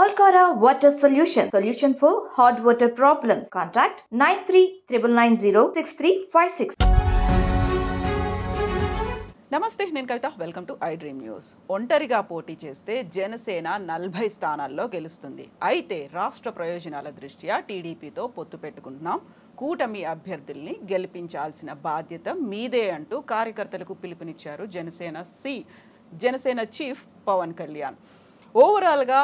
Alcora Water Solution. Solution for hot water problems. Contact 9399906356. నమస్తే నేను Kavitha welcome to I dream news ఒంటరిగా పోటీ చేస్తే జనసేన నలభై స్థానాల్లో గెలుస్తుంది అయితే రాష్ట్ర ప్రయోజనాల దృష్ట్యా టీడీపీతో పొత్తు పెట్టుకుంటున్నాం కూటమి అభ్యర్థుల్ని గెలిపించాల్సిన బాధ్యత మీదే అంటూ కార్యకర్తలకు పిలుపునిచ్చారు జనసేన సి జనసేన చీఫ్ పవన్ కళ్యాణ్ ఓవరాల్గా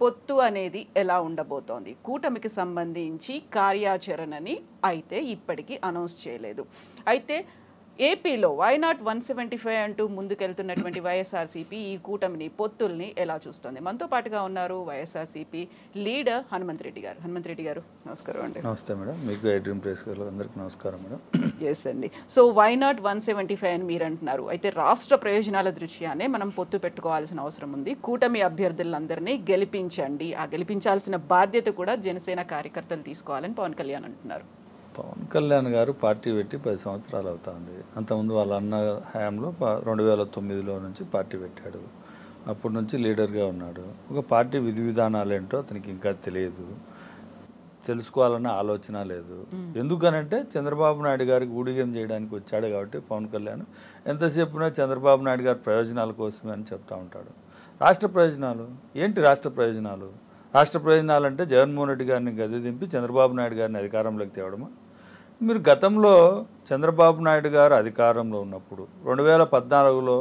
పొత్తు అనేది ఎలా ఉండబోతోంది కూటమికి సంబంధించి కార్యాచరణని అయితే ఇప్పటికీ అనౌన్స్ చేయలేదు అయితే ఏపీలో why not one seventy five అంటూ ముందుకెళ్తున్నటువంటి వైఎస్ఆర్సీపీ ఈ కూటమిని పొత్తుల్ని ఎలా చూస్తుంది మనతో పాటుగా ఉన్నారు వైఎస్ఆర్సీపీ లీడర్ హనుమంత్ రెడ్డి గారు హనుమంత్ రెడ్డి గారు నమస్కారం అండి నమస్తే మేడం మీకు ప్రెస్ అందరికీ నమస్కారం మేడం ఎస్ అండి so why not one seventy five అని మీరు అంటున్నారు అయితే రాష్ట్ర ప్రయోజనాల దృష్ట్యానే మనం పొత్తు పెట్టుకోవాల్సిన అవసరం ఉంది కూటమి అభ్యర్థులందరినీ గెలిపించండి ఆ గెలిపించాల్సిన బాధ్యత కూడా జనసేన కార్యకర్తలు తీసుకోవాలని పవన్ కళ్యాణ్ అంటున్నారు పవన్ కళ్యాణ్ గారు పార్టీ పెట్టి పది సంవత్సరాలు అవుతుంది అంతకుముందు వాళ్ళ అన్న హయాంలో రెండు వేల తొమ్మిదిలో నుంచి పార్టీ పెట్టాడు అప్పటి నుంచి లీడర్గా ఉన్నాడు ఒక పార్టీ విధి విధానాలు ఏంటో అతనికి ఇంకా తెలియదు తెలుసుకోవాలనే ఆలోచన లేదు ఎందుకనంటే చంద్రబాబు నాయుడు గారికి ఊడిగం చేయడానికి వచ్చాడు కాబట్టి పవన్ కళ్యాణ్ ఎంతసేపునా చంద్రబాబు నాయుడు గారి ప్రయోజనాల కోసమే అని చెప్తా ఉంటాడు రాష్ట్ర ప్రయోజనాలు ఏంటి రాష్ట్ర ప్రయోజనాలు రాష్ట్ర ప్రయోజనాలంటే జగన్మోహన్ రెడ్డి గారిని గది దింపి చంద్రబాబు నాయుడు గారిని అధికారంలోకి తేవడమా మీరు గతంలో చంద్రబాబు నాయుడు గారు అధికారంలో ఉన్నప్పుడు రెండు వేల పద్నాలుగులో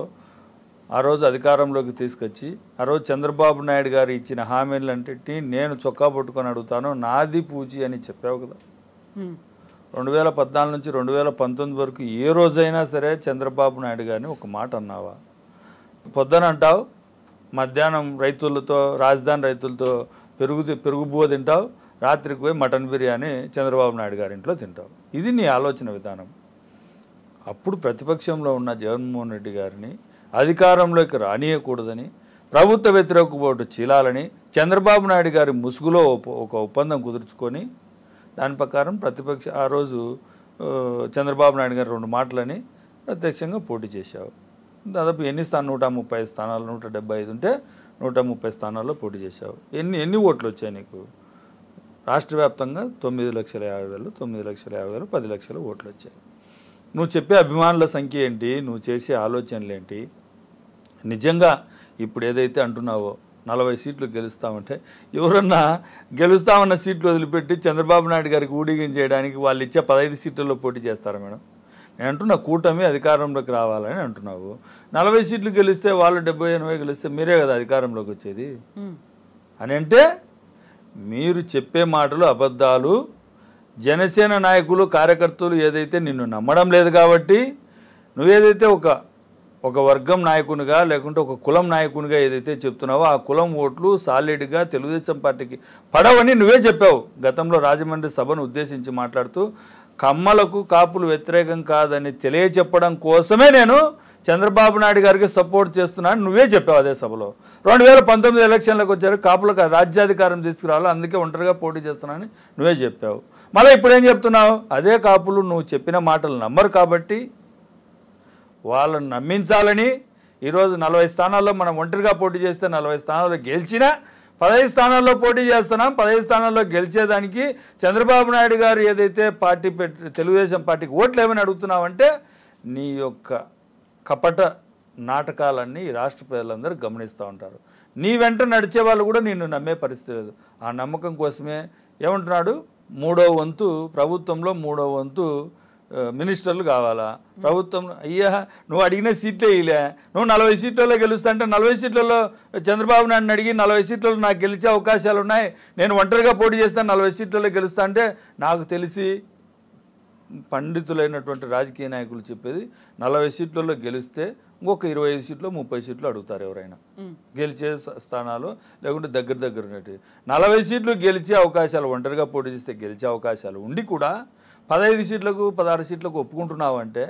ఆ రోజు అధికారంలోకి తీసుకొచ్చి ఆ రోజు చంద్రబాబు నాయుడు గారు ఇచ్చిన హామీలన్నింటినీ నేను చొక్కా పట్టుకొని అడుగుతాను నాది పూజి అని చెప్పావు కదా రెండు వేల పద్నాలుగు నుంచి రెండు వేల పంతొమ్మిది వరకు ఏ రోజైనా సరే చంద్రబాబు నాయుడు గారిని ఒక మాట అన్నావా పొద్దున అంటావు మధ్యాహ్నం రైతులతో రాజధాని రైతులతో పెరుగు పెరుగు తింటావు రాత్రికి పోయి మటన్ బిర్యానీ చంద్రబాబు నాయుడు గారి ఇంట్లో తింటావు ఇది నీ ఆలోచన విధానం అప్పుడు ప్రతిపక్షంలో ఉన్న జగన్మోహన్ రెడ్డి గారిని అధికారంలోకి రానియకూడదని ప్రభుత్వ వ్యతిరేక ఓటు చీలాలని చంద్రబాబు నాయుడు గారి ముసుగులో ఒక ఒప్పందం కుదుర్చుకొని దాని ప్రకారం ప్రతిపక్ష ఆ రోజు చంద్రబాబు నాయుడు గారు రెండు మాటలని ప్రత్యక్షంగా పోటీ చేశావు దాదాపు ఎన్ని స్థానం నూట ముప్పై స్థానాలు నూట డెబ్బై ఐదు ఉంటే నూట ముప్పై స్థానాల్లో పోటీ చేశావు ఎన్ని ఎన్ని ఓట్లు వచ్చాయి నీకు రాష్ట్ర వ్యాప్తంగా తొమ్మిది లక్షల యాభై వేలు తొమ్మిది లక్షల యాభై వేలు పది లక్షల ఓట్లు వచ్చాయి నువ్వు చెప్పే అభిమానుల సంఖ్య ఏంటి నువ్వు చేసే ఆలోచనలు ఏంటి నిజంగా ఇప్పుడు ఏదైతే అంటున్నావో నలభై సీట్లు గెలుస్తామంటే ఎవరన్నా గెలుస్తామన్న సీట్లు వదిలిపెట్టి చంద్రబాబు నాయుడు గారికి ఊడిగం చేయడానికి వాళ్ళు ఇచ్చే పదహైదు సీట్లలో పోటీ చేస్తారా మేడం నేను అంటున్నా కూటమి అధికారంలోకి రావాలని అంటున్నావు నలభై సీట్లు గెలిస్తే వాళ్ళు డెబ్బై ఎనభై గెలిస్తే మీరే కదా అధికారంలోకి వచ్చేది అని అంటే మీరు చెప్పే మాటలు అబద్ధాలు జనసేన నాయకులు కార్యకర్తలు ఏదైతే నిన్ను నమ్మడం లేదు కాబట్టి నువ్వేదైతే ఒక ఒక వర్గం నాయకునిగా లేకుంటే ఒక కులం నాయకునిగా ఏదైతే చెప్తున్నావో ఆ కులం ఓట్లు సాలిడ్గా తెలుగుదేశం పార్టీకి పడవని నువ్వే చెప్పావు గతంలో రాజమండ్రి సభను ఉద్దేశించి మాట్లాడుతూ కమ్మలకు కాపులు వ్యతిరేకం కాదని తెలియచెప్పడం కోసమే నేను చంద్రబాబు నాయుడు గారికి సపోర్ట్ చేస్తున్నాను నువ్వే చెప్పావు అదే సభలో రెండు వేల పంతొమ్మిది ఎలక్షన్లకు వచ్చారు కాపులకు రాజ్యాధికారం తీసుకురావాలి అందుకే ఒంటరిగా పోటీ చేస్తున్నానని నువ్వే చెప్పావు మళ్ళీ ఇప్పుడేం చెప్తున్నావు అదే కాపులు నువ్వు చెప్పిన మాటలు నమ్మరు కాబట్టి వాళ్ళని నమ్మించాలని ఈరోజు నలభై స్థానాల్లో మనం ఒంటరిగా పోటీ చేస్తే నలభై స్థానాల్లో గెలిచినా పదహైదు స్థానాల్లో పోటీ చేస్తున్నాం పదహైదు స్థానాల్లో గెలిచేదానికి చంద్రబాబు నాయుడు గారు ఏదైతే పార్టీ పెట్టి తెలుగుదేశం పార్టీకి ఓట్లు ఏమని అడుగుతున్నావంటే నీ యొక్క కపట నాటకాలన్నీ రాష్ట్ర ప్రజలందరూ గమనిస్తూ ఉంటారు నీ వెంట నడిచే వాళ్ళు కూడా నిన్ను నమ్మే పరిస్థితి లేదు ఆ నమ్మకం కోసమే ఏమంటున్నాడు మూడో వంతు ప్రభుత్వంలో మూడో వంతు మినిస్టర్లు కావాలా ప్రభుత్వం అయ్యా నువ్వు అడిగిన సీట్లే ఇలే నువ్వు నలభై సీట్లలో గెలుస్తా అంటే నలభై సీట్లలో చంద్రబాబు నాయుడు అడిగి నలభై సీట్లలో నాకు గెలిచే అవకాశాలు ఉన్నాయి నేను ఒంటరిగా పోటీ చేస్తాను నలభై సీట్లలో గెలుస్తా అంటే నాకు తెలిసి పండితులైనటువంటి రాజకీయ నాయకులు చెప్పేది నలభై సీట్లలో గెలిస్తే ఇంకొక ఇరవై ఐదు సీట్లు ముప్పై సీట్లు అడుగుతారు ఎవరైనా గెలిచే స్థానాలు లేకుంటే దగ్గర దగ్గర ఉన్నట్టు నలభై సీట్లు గెలిచే అవకాశాలు ఒంటరిగా పోటీ చేస్తే గెలిచే అవకాశాలు ఉండి కూడా పదహైదు సీట్లకు పదహారు సీట్లకు ఒప్పుకుంటున్నావు అంటే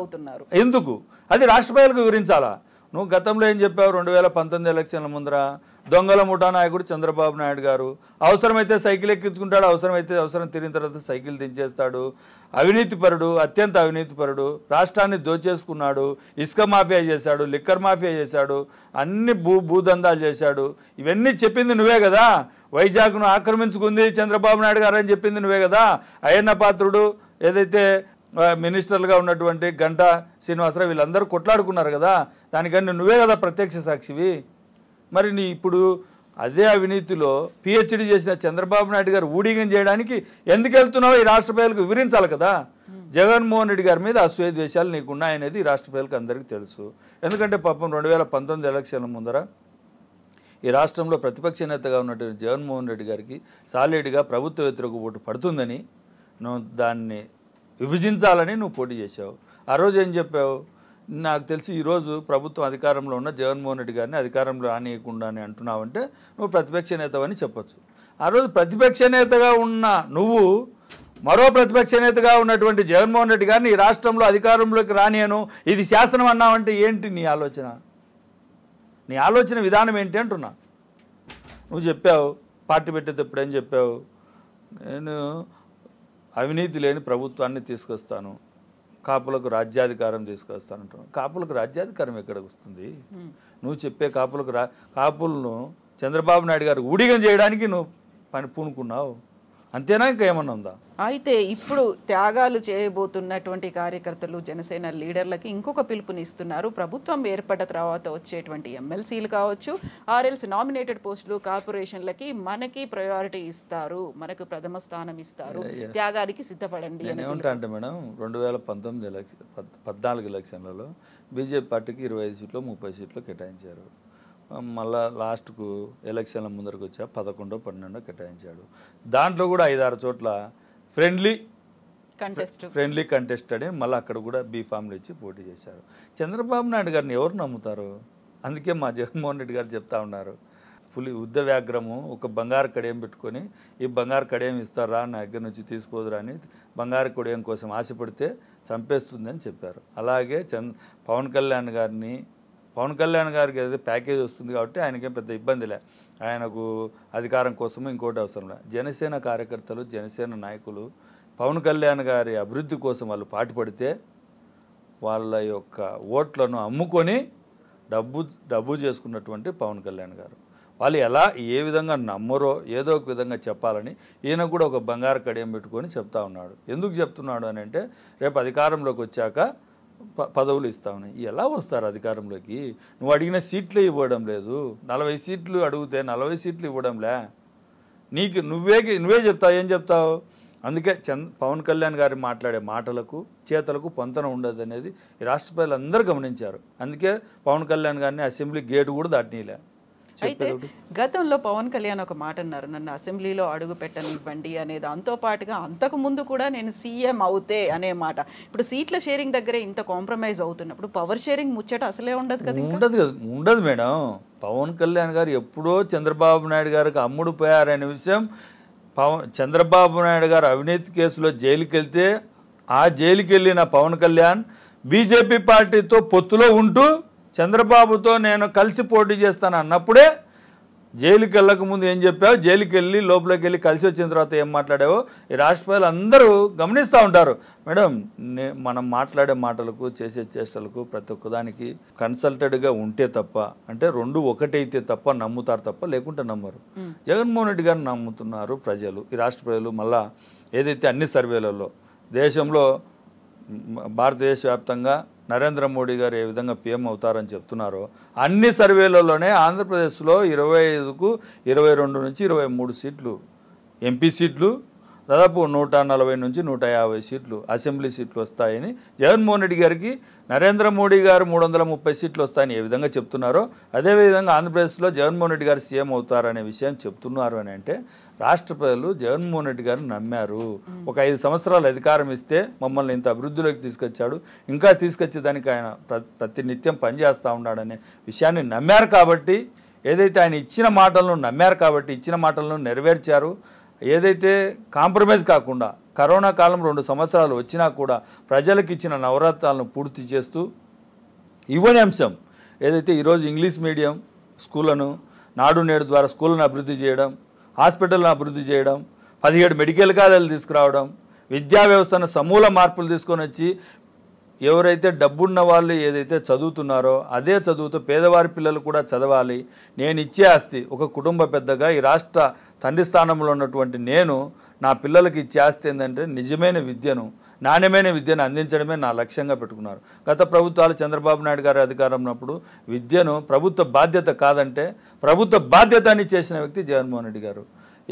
అవుతున్నారు ఎందుకు అది రాష్ట్ర ప్రజలకు వివరించాలా నువ్వు గతంలో ఏం చెప్పావు రెండు వేల పంతొమ్మిది ఎలక్షన్ల ముందర దొంగల ముఠా నాయకుడు చంద్రబాబు నాయుడు గారు అవసరమైతే సైకిల్ ఎక్కించుకుంటాడు అవసరమైతే అవసరం తిరిగిన తర్వాత సైకిల్ దించేస్తాడు అవినీతిపరుడు అత్యంత అవినీతిపరుడు రాష్ట్రాన్ని దోచేసుకున్నాడు ఇసుక మాఫియా చేశాడు లిక్కర్ మాఫియా చేశాడు అన్ని భూ భూదందాలు చేశాడు ఇవన్నీ చెప్పింది నువ్వే కదా వైజాగ్ను ఆక్రమించుకుంది చంద్రబాబు నాయుడు గారు అని చెప్పింది నువ్వే కదా అయ్యన్న పాత్రుడు ఏదైతే మినిస్టర్లుగా ఉన్నటువంటి గంటా శ్రీనివాసరావు వీళ్ళందరూ కొట్లాడుకున్నారు కదా దానికన్నీ నువ్వే కదా ప్రత్యక్ష సాక్షివి మరి నీ ఇప్పుడు అదే అవినీతిలో పిహెచ్డి చేసిన చంద్రబాబు నాయుడు గారు ఊడిగం చేయడానికి ఎందుకు వెళ్తున్నావో ఈ రాష్ట్ర ప్రజలకు వివరించాలి కదా జగన్మోహన్ రెడ్డి గారి మీద అసూయ ద్వేషాలు నీకున్నాయనేది రాష్ట్ర ప్రజలకు అందరికీ తెలుసు ఎందుకంటే పాపం రెండు వేల పంతొమ్మిది ఎలక్షన్ల ముందర ఈ రాష్ట్రంలో ప్రతిపక్ష నేతగా ఉన్నటువంటి జగన్మోహన్ రెడ్డి గారికి సాలిడ్గా ప్రభుత్వ వ్యతిరేక ఓటు పడుతుందని నువ్వు దాన్ని విభజించాలని నువ్వు పోటీ చేసావు ఆ రోజు ఏం చెప్పావు నాకు తెలిసి ఈరోజు ప్రభుత్వం అధికారంలో ఉన్న జగన్మోహన్ రెడ్డి గారిని అధికారంలో అని అంటున్నావంటే నువ్వు ప్రతిపక్ష నేతవని చెప్పొచ్చు ఆ రోజు ప్రతిపక్ష నేతగా ఉన్న నువ్వు మరో ప్రతిపక్ష నేతగా ఉన్నటువంటి జగన్మోహన్ రెడ్డి గారిని ఈ రాష్ట్రంలో అధికారంలోకి రానియను ఇది శాసనం అన్నావంటే ఏంటి నీ ఆలోచన నీ ఆలోచన విధానం ఏంటి అంటున్నా నువ్వు చెప్పావు పార్టీ పెట్టేటప్పుడు ఏం చెప్పావు నేను అవినీతి లేని ప్రభుత్వాన్ని తీసుకొస్తాను కాపులకు రాజ్యాధికారం తీసుకొస్తానంటున్నావు కాపులకు రాజ్యాధికారం ఎక్కడికి వస్తుంది నువ్వు చెప్పే కాపులకు రా కాపులను చంద్రబాబు నాయుడు గారు ఊడిగం చేయడానికి నువ్వు పని పూనుకున్నావు అంతేనా ఇంకా ఏమన్నా ఉందా అయితే ఇప్పుడు త్యాగాలు చేయబోతున్నటువంటి కార్యకర్తలు జనసేన లీడర్లకి ఇంకొక పిలుపునిస్తున్నారు ప్రభుత్వం ఏర్పడ్డ తర్వాత వచ్చేటువంటి ఎమ్మెల్సీలు కావచ్చు ఆర్ఎల్స్ నామినేటెడ్ పోస్టులు కార్పొరేషన్లకి మనకి ప్రయారిటీ ఇస్తారు మనకు ప్రథమ స్థానం ఇస్తారు త్యాగానికి సిద్ధపడండి ఏమంటా అంటే మేడం రెండు వేల పంతొమ్మిది ఎలక్షన్ పద్నాలుగు ఎలక్షన్లలో బీజేపీ పార్టీకి ఇరవై సీట్లు ముప్పై సీట్లు కేటాయించారు మళ్ళా లాస్ట్కు ఎలక్షన్ల ముందరకు వచ్చా పదకొండో పన్నెండో కేటాయించాడు దాంట్లో కూడా ఐదారు చోట్ల ఫ్రెండ్లీ కంటెస్ట్ ఫ్రెండ్లీ కంటెస్ట్ అని మళ్ళీ అక్కడ కూడా బీ ఫామ్లు ఇచ్చి పోటీ చేశారు చంద్రబాబు నాయుడు గారిని ఎవరు నమ్ముతారు అందుకే మా జగన్మోహన్ రెడ్డి గారు చెప్తా ఉన్నారు పులి ఉద్ద వ్యాగ్రము ఒక బంగారు కడియం పెట్టుకొని ఈ బంగారు కడియం ఇస్తారా నా దగ్గర నుంచి తీసుకోదురా అని బంగారు కడియం కోసం ఆశపడితే చంపేస్తుందని చెప్పారు అలాగే చంద్ పవన్ కళ్యాణ్ గారిని పవన్ కళ్యాణ్ గారికి ఏదైతే ప్యాకేజ్ వస్తుంది కాబట్టి ఆయనకేం పెద్ద ఇబ్బంది లే ఆయనకు అధికారం కోసము ఇంకోటి అవసరం లే జనసేన కార్యకర్తలు జనసేన నాయకులు పవన్ కళ్యాణ్ గారి అభివృద్ధి కోసం వాళ్ళు పాటుపడితే వాళ్ళ యొక్క ఓట్లను అమ్ముకొని డబ్బు డబ్బు చేసుకున్నటువంటి పవన్ కళ్యాణ్ గారు వాళ్ళు ఎలా ఏ విధంగా నమ్మరో ఏదో ఒక విధంగా చెప్పాలని ఈయన కూడా ఒక బంగారు కడియం పెట్టుకొని చెప్తా ఉన్నాడు ఎందుకు చెప్తున్నాడు అని అంటే రేపు అధికారంలోకి వచ్చాక పదవులు ఇస్తా ఉన్నాయి ఎలా వస్తారు అధికారంలోకి నువ్వు అడిగిన సీట్లు ఇవ్వడం లేదు నలభై సీట్లు అడిగితే నలభై సీట్లు ఇవ్వడంలే నీకు నువ్వే నువ్వే చెప్తావు ఏం చెప్తావు అందుకే చంద్ పవన్ కళ్యాణ్ గారి మాట్లాడే మాటలకు చేతలకు పొంతన ఉండదు అనేది రాష్ట్ర ప్రజలు అందరూ గమనించారు అందుకే పవన్ కళ్యాణ్ గారిని అసెంబ్లీ గేటు కూడా దాటినీలే అయితే గతంలో పవన్ కళ్యాణ్ ఒక మాట అన్నారు నన్ను అసెంబ్లీలో అడుగు పెట్టనివ్వండి అనేది దాంతో పాటుగా అంతకు ముందు కూడా నేను సీఎం అవుతే అనే మాట ఇప్పుడు సీట్ల షేరింగ్ దగ్గరే ఇంత కాంప్రమైజ్ అవుతున్నప్పుడు పవర్ షేరింగ్ ముచ్చట అసలే ఉండదు కదా ఉండదు కదా ఉండదు మేడం పవన్ కళ్యాణ్ గారు ఎప్పుడో చంద్రబాబు నాయుడు గారికి అమ్ముడు పోయారనే విషయం పవన్ చంద్రబాబు నాయుడు గారు అవినీతి కేసులో జైలుకి వెళ్తే ఆ జైలుకి వెళ్ళిన పవన్ కళ్యాణ్ బీజేపీ పార్టీతో పొత్తులో ఉంటూ చంద్రబాబుతో నేను కలిసి పోటీ చేస్తాను అన్నప్పుడే జైలుకి వెళ్ళక ముందు ఏం చెప్పావు జైలుకి వెళ్ళి లోపలికి వెళ్ళి కలిసి వచ్చిన తర్వాత ఏం మాట్లాడావో ఈ రాష్ట్ర అందరూ గమనిస్తూ ఉంటారు మేడం మనం మాట్లాడే మాటలకు చేసే చేష్టలకు ప్రతి ఒక్కదానికి కన్సల్టెడ్గా ఉంటే తప్ప అంటే రెండు ఒకటైతే తప్ప నమ్ముతారు తప్ప లేకుంటే నమ్మరు జగన్మోహన్ రెడ్డి గారు నమ్ముతున్నారు ప్రజలు ఈ రాష్ట్ర ప్రజలు మళ్ళా ఏదైతే అన్ని సర్వేలలో దేశంలో భారతదేశ వ్యాప్తంగా నరేంద్ర మోడీ గారు ఏ విధంగా పీఎం అవుతారని చెప్తున్నారో అన్ని సర్వేలలోనే ఆంధ్రప్రదేశ్లో ఇరవై ఐదుకు ఇరవై రెండు నుంచి ఇరవై మూడు సీట్లు ఎంపీ సీట్లు దాదాపు నూట నలభై నుంచి నూట యాభై సీట్లు అసెంబ్లీ సీట్లు వస్తాయని జగన్మోహన్ రెడ్డి గారికి నరేంద్ర మోడీ గారు మూడు వందల ముప్పై సీట్లు వస్తాయని ఏ విధంగా చెప్తున్నారో అదేవిధంగా ఆంధ్రప్రదేశ్లో జగన్మోహన్ రెడ్డి గారు సీఎం అవుతారనే విషయం చెప్తున్నారు అని అంటే రాష్ట్ర ప్రజలు జగన్మోహన్ రెడ్డి గారిని నమ్మారు ఒక ఐదు సంవత్సరాలు అధికారం ఇస్తే మమ్మల్ని ఇంత అభివృద్ధిలోకి తీసుకొచ్చాడు ఇంకా తీసుకొచ్చేదానికి ఆయన ప్రతి నిత్యం పనిచేస్తూ ఉన్నాడనే విషయాన్ని నమ్మారు కాబట్టి ఏదైతే ఆయన ఇచ్చిన మాటలను నమ్మారు కాబట్టి ఇచ్చిన మాటలను నెరవేర్చారు ఏదైతే కాంప్రమైజ్ కాకుండా కరోనా కాలం రెండు సంవత్సరాలు వచ్చినా కూడా ప్రజలకు ఇచ్చిన నవరాత్రాలను పూర్తి చేస్తూ ఇవ్వని అంశం ఏదైతే ఈరోజు ఇంగ్లీష్ మీడియం స్కూళ్ళను నాడు నేడు ద్వారా స్కూళ్ళను అభివృద్ధి చేయడం హాస్పిటల్ను అభివృద్ధి చేయడం పదిహేడు మెడికల్ కాలేజీలు తీసుకురావడం విద్యా వ్యవస్థను సమూల మార్పులు తీసుకొని వచ్చి ఎవరైతే డబ్బున్న వాళ్ళు ఏదైతే చదువుతున్నారో అదే చదువుతో పేదవారి పిల్లలు కూడా చదవాలి నేను ఇచ్చే ఆస్తి ఒక కుటుంబ పెద్దగా ఈ రాష్ట్ర తండ్రి స్థానంలో ఉన్నటువంటి నేను నా పిల్లలకి ఇచ్చే ఆస్తి ఏంటంటే నిజమైన విద్యను నాణ్యమైన విద్యను అందించడమే నా లక్ష్యంగా పెట్టుకున్నారు గత ప్రభుత్వాలు చంద్రబాబు నాయుడు గారి అధికారంలో విద్యను ప్రభుత్వ బాధ్యత కాదంటే ప్రభుత్వ బాధ్యత అని చేసిన వ్యక్తి జగన్మోహన్ రెడ్డి గారు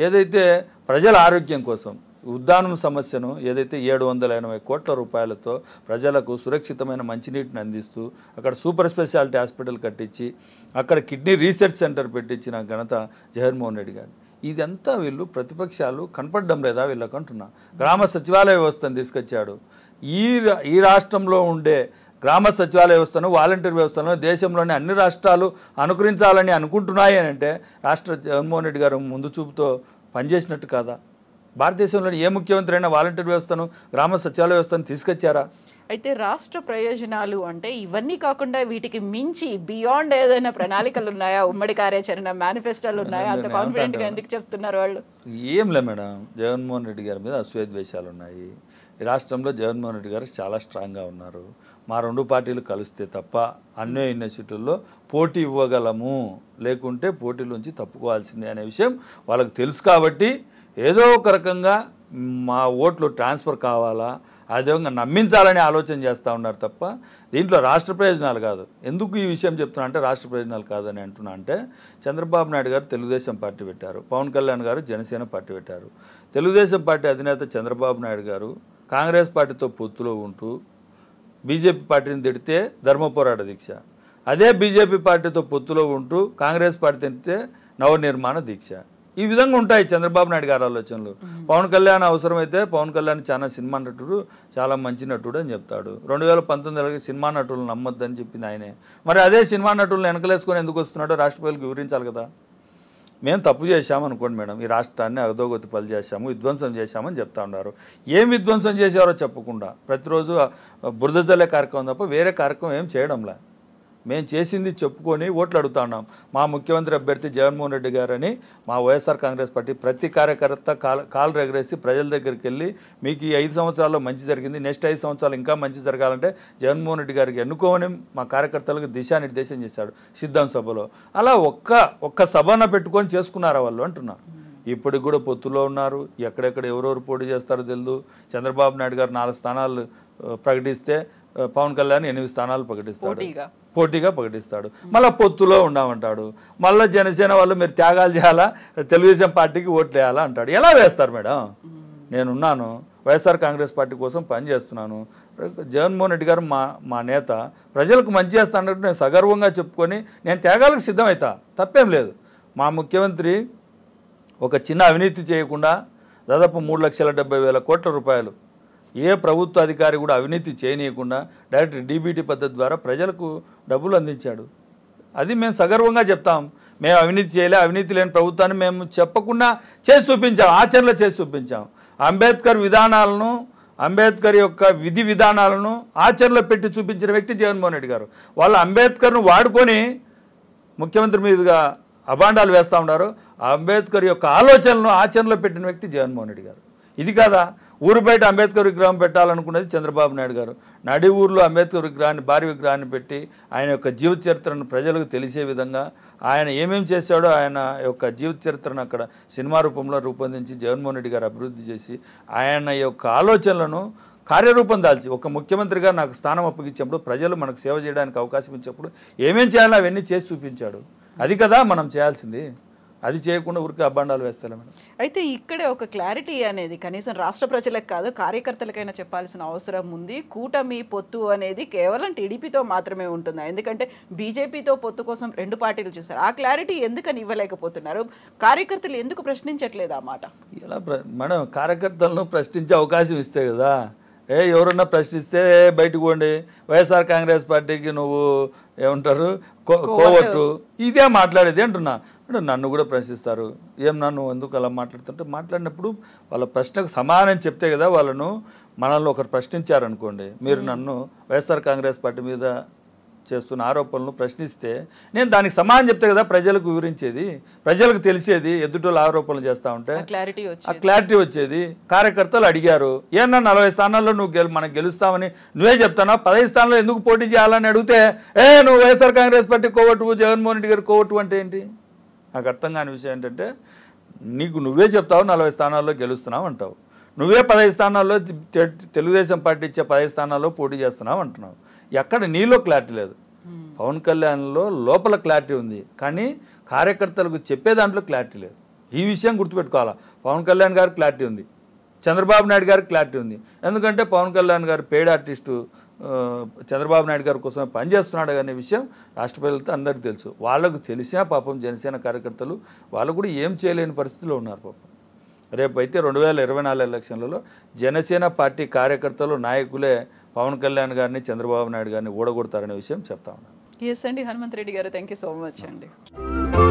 ఏదైతే ప్రజల ఆరోగ్యం కోసం ఉద్దానం సమస్యను ఏదైతే ఏడు వందల ఎనభై కోట్ల రూపాయలతో ప్రజలకు సురక్షితమైన మంచినీటిని అందిస్తూ అక్కడ సూపర్ స్పెషాలిటీ హాస్పిటల్ కట్టించి అక్కడ కిడ్నీ రీసెర్చ్ సెంటర్ పెట్టించిన ఘనత జగన్మోహన్ రెడ్డి గారు ఇదంతా వీళ్ళు ప్రతిపక్షాలు కనపడడం లేదా వీళ్ళకు అంటున్నా గ్రామ సచివాలయ వ్యవస్థను తీసుకొచ్చాడు ఈ ఈ రాష్ట్రంలో ఉండే గ్రామ సచివాలయ వ్యవస్థను వాలంటీర్ వ్యవస్థను దేశంలోని అన్ని రాష్ట్రాలు అనుకరించాలని అనుకుంటున్నాయి అని అంటే రాష్ట్ర జగన్మోహన్ రెడ్డి గారు ముందు చూపుతో పనిచేసినట్టు కాదా భారతదేశంలోని ఏ ముఖ్యమంత్రి అయినా వాలంటీర్ వ్యవస్థను గ్రామ సచివాలయ వ్యవస్థను తీసుకొచ్చారా అయితే రాష్ట్ర ప్రయోజనాలు అంటే ఇవన్నీ కాకుండా వీటికి మించి బియాండ్ ఏదైనా ప్రణాళికలు ఉన్నాయా ఉమ్మడి కార్యాచరణ మేనిఫెస్టోలు ఉన్నాయా అంత కాన్ఫిడెంట్ గా ఎందుకు చెప్తున్నారు వాళ్ళు ఏం లే మేడం జగన్మోహన్ రెడ్డి గారి మీద అశ్వేద్వేషాలు ఉన్నాయి రాష్ట్రంలో జగన్మోహన్ రెడ్డి గారు చాలా స్ట్రాంగ్గా ఉన్నారు మా రెండు పార్టీలు కలిస్తే తప్ప అన్వే యూనివర్సిటీల్లో పోటీ ఇవ్వగలము లేకుంటే పోటీలోంచి తప్పుకోవాల్సిందే అనే విషయం వాళ్ళకు తెలుసు కాబట్టి ఏదో ఒక రకంగా మా ఓట్లు ట్రాన్స్ఫర్ కావాలా విధంగా నమ్మించాలని ఆలోచన చేస్తూ ఉన్నారు తప్ప దీంట్లో రాష్ట్ర ప్రయోజనాలు కాదు ఎందుకు ఈ విషయం చెప్తున్నా అంటే రాష్ట్ర ప్రయోజనాలు కాదని అంటున్నా అంటే చంద్రబాబు నాయుడు గారు తెలుగుదేశం పార్టీ పెట్టారు పవన్ కళ్యాణ్ గారు జనసేన పార్టీ పెట్టారు తెలుగుదేశం పార్టీ అధినేత చంద్రబాబు నాయుడు గారు కాంగ్రెస్ పార్టీతో పొత్తులో ఉంటూ బీజేపీ పార్టీని తిడితే ధర్మ పోరాట దీక్ష అదే బీజేపీ పార్టీతో పొత్తులో ఉంటూ కాంగ్రెస్ పార్టీ తిడితే నవనిర్మాణ దీక్ష ఈ విధంగా ఉంటాయి చంద్రబాబు నాయుడు గారి ఆలోచనలు పవన్ కళ్యాణ్ అవసరమైతే పవన్ కళ్యాణ్ చాలా సినిమా నటుడు చాలా మంచి నటుడు అని చెప్తాడు రెండు వేల పంతొమ్మిది సినిమా నటులను నమ్మొద్దని చెప్పింది ఆయనే మరి అదే సినిమా నటులను వెనకలేసుకొని ఎందుకు వస్తున్నాడో రాష్ట్ర ప్రజలకు వివరించాలి కదా మేము తప్పు చేశామనుకోండి మేడం ఈ రాష్ట్రాన్ని అగదోగతి పలు చేశాము విధ్వంసం చేశామని చెప్తా ఉన్నారు ఏం విధ్వంసం చేశారో చెప్పకుండా ప్రతిరోజు బురద జల్లే కార్యక్రమం తప్ప వేరే కార్యక్రమం ఏం చేయడంలా మేము చేసింది చెప్పుకొని ఓట్లు అడుగుతున్నాం మా ముఖ్యమంత్రి అభ్యర్థి జగన్మోహన్ రెడ్డి గారని మా వైఎస్ఆర్ కాంగ్రెస్ పార్టీ ప్రతి కార్యకర్త కాల్ కాలు ఎగరేసి ప్రజల దగ్గరికి వెళ్ళి మీకు ఈ ఐదు సంవత్సరాల్లో మంచి జరిగింది నెక్స్ట్ ఐదు సంవత్సరాలు ఇంకా మంచి జరగాలంటే జగన్మోహన్ రెడ్డి గారికి ఎన్నుకోమని మా కార్యకర్తలకు దిశానిర్దేశం చేశాడు సిద్ధం సభలో అలా ఒక్క ఒక్క సభన పెట్టుకొని చేసుకున్నారు వాళ్ళు అంటున్నారు ఇప్పటికి కూడా పొత్తులో ఉన్నారు ఎక్కడెక్కడ ఎవరెవరు పోటీ చేస్తారో తెలియదు చంద్రబాబు నాయుడు గారు నాలుగు స్థానాలు ప్రకటిస్తే పవన్ కళ్యాణ్ ఎనిమిది స్థానాలు ప్రకటిస్తాడు పోటీగా ప్రకటిస్తాడు మళ్ళీ పొత్తులో ఉండమంటాడు మళ్ళీ జనసేన వాళ్ళు మీరు త్యాగాలు చేయాలా తెలుగుదేశం పార్టీకి ఓట్లు వేయాలా అంటాడు ఎలా వేస్తారు మేడం నేనున్నాను వైఎస్ఆర్ కాంగ్రెస్ పార్టీ కోసం పనిచేస్తున్నాను జగన్మోహన్ రెడ్డి గారు మా మా నేత ప్రజలకు మంచి చేస్తానంటే నేను సగర్వంగా చెప్పుకొని నేను త్యాగాలకు సిద్ధమవుతా తప్పేం లేదు మా ముఖ్యమంత్రి ఒక చిన్న అవినీతి చేయకుండా దాదాపు మూడు లక్షల డెబ్బై వేల కోట్ల రూపాయలు ఏ ప్రభుత్వ అధికారి కూడా అవినీతి చేయనీయకుండా డైరెక్ట్ డీబీటీ పద్ధతి ద్వారా ప్రజలకు డబ్బులు అందించాడు అది మేము సగర్వంగా చెప్తాం మేము అవినీతి చేయలే అవినీతి లేని ప్రభుత్వాన్ని మేము చెప్పకుండా చేసి చూపించాం ఆచరణలో చేసి చూపించాం అంబేద్కర్ విధానాలను అంబేద్కర్ యొక్క విధి విధానాలను ఆచరణలో పెట్టి చూపించిన వ్యక్తి జగన్మోహన్ రెడ్డి గారు వాళ్ళు అంబేద్కర్ను వాడుకొని ముఖ్యమంత్రి మీదుగా అభాండాలు వేస్తూ ఉన్నారు అంబేద్కర్ యొక్క ఆలోచనలను ఆచరణలో పెట్టిన వ్యక్తి జగన్మోహన్ రెడ్డి గారు ఇది కాదా ఊరు బయట అంబేద్కర్ విగ్రహం పెట్టాలనుకున్నది చంద్రబాబు నాయుడు గారు నడి ఊర్లో అంబేద్కర్ విగ్రహాన్ని భారీ విగ్రహాన్ని పెట్టి ఆయన యొక్క జీవిత చరిత్రను ప్రజలకు తెలిసే విధంగా ఆయన ఏమేమి చేశాడో ఆయన యొక్క జీవిత చరిత్రను అక్కడ సినిమా రూపంలో రూపొందించి జగన్మోహన్ రెడ్డి గారు అభివృద్ధి చేసి ఆయన యొక్క ఆలోచనలను కార్యరూపం దాల్చి ఒక ముఖ్యమంత్రిగా నాకు స్థానం అప్పగించినప్పుడు ప్రజలు మనకు సేవ చేయడానికి అవకాశం ఇచ్చినప్పుడు ఏమేం చేయాలో అవన్నీ చేసి చూపించాడు అది కదా మనం చేయాల్సింది అది చేయకుండా ఊరికే అబ్బాండాలు వేస్తాను మేడం అయితే ఇక్కడే ఒక క్లారిటీ అనేది కనీసం రాష్ట్ర ప్రజలకు కాదు కార్యకర్తలకైనా చెప్పాల్సిన అవసరం ఉంది కూటమి పొత్తు అనేది కేవలం టీడీపీతో మాత్రమే ఉంటుంది ఎందుకంటే బీజేపీతో పొత్తు కోసం రెండు పార్టీలు చూస్తారు ఆ క్లారిటీ ఎందుకని ఇవ్వలేకపోతున్నారు కార్యకర్తలు ఎందుకు ప్రశ్నించట్లేదు అన్నమాట ఇలా మేడం కార్యకర్తలను ప్రశ్నించే అవకాశం ఇస్తే కదా ఏ ఎవరన్నా ప్రశ్నిస్తే బయటకు పోండి వైఎస్ఆర్ కాంగ్రెస్ పార్టీకి నువ్వు ఏమంటారు కోవట్టు ఇదే మాట్లాడేది అంటున్నా నన్ను కూడా ప్రశ్నిస్తారు ఏం నన్ను ఎందుకు అలా మాట్లాడుతుంటే మాట్లాడినప్పుడు వాళ్ళ ప్రశ్నకు సమాధానం చెప్తే కదా వాళ్ళను మనల్ని ఒకరు ప్రశ్నించారనుకోండి మీరు నన్ను వైఎస్ఆర్ కాంగ్రెస్ పార్టీ మీద చేస్తున్న ఆరోపణలు ప్రశ్నిస్తే నేను దానికి సమాధానం చెప్తే కదా ప్రజలకు వివరించేది ప్రజలకు తెలిసేది ఎదుటోళ్ళు ఆరోపణలు చేస్తూ ఉంటే ఆ క్లారిటీ వచ్చేది కార్యకర్తలు అడిగారు ఏమన్నా నలభై స్థానాల్లో నువ్వు గెలు మనం గెలుస్తామని నువ్వే చెప్తానా పదహైదు స్థానాల్లో ఎందుకు పోటీ చేయాలని అడిగితే ఏ నువ్వు వైఎస్ఆర్ కాంగ్రెస్ పార్టీ కోవట్టు జగన్మోహన్ రెడ్డి గారు కోవట్టు అంటే ఏంటి నాకు అర్థం కాని విషయం ఏంటంటే నీకు నువ్వే చెప్తావు నలభై స్థానాల్లో గెలుస్తున్నావు అంటావు నువ్వే పదహైదు స్థానాల్లో తెలుగుదేశం పార్టీ ఇచ్చే పదహైదు స్థానాల్లో పోటీ చేస్తున్నావు అంటున్నావు ఎక్కడ నీలో క్లారిటీ లేదు పవన్ కళ్యాణ్లో లోపల క్లారిటీ ఉంది కానీ కార్యకర్తలకు చెప్పే దాంట్లో క్లారిటీ లేదు ఈ విషయం గుర్తుపెట్టుకోవాలా పవన్ కళ్యాణ్ గారు క్లారిటీ ఉంది చంద్రబాబు నాయుడు గారికి క్లారిటీ ఉంది ఎందుకంటే పవన్ కళ్యాణ్ గారు పెయిడ్ ఆర్టిస్టు చంద్రబాబు నాయుడు గారి కోసమే పనిచేస్తున్నాడు అనే విషయం రాష్ట్ర ప్రజలతో అందరికీ తెలుసు వాళ్ళకు తెలిసినా పాపం జనసేన కార్యకర్తలు వాళ్ళు కూడా ఏం చేయలేని పరిస్థితిలో ఉన్నారు పాపం రేపు అయితే రెండు వేల ఇరవై నాలుగు ఎలక్షన్లలో జనసేన పార్టీ కార్యకర్తలు నాయకులే పవన్ కళ్యాణ్ గారిని చంద్రబాబు నాయుడు గారిని ఓడగొడతారనే విషయం చెప్తా ఉన్నాను ఎస్ అండి హనుమంత్ రెడ్డి గారు థ్యాంక్ యూ సో మచ్ అండి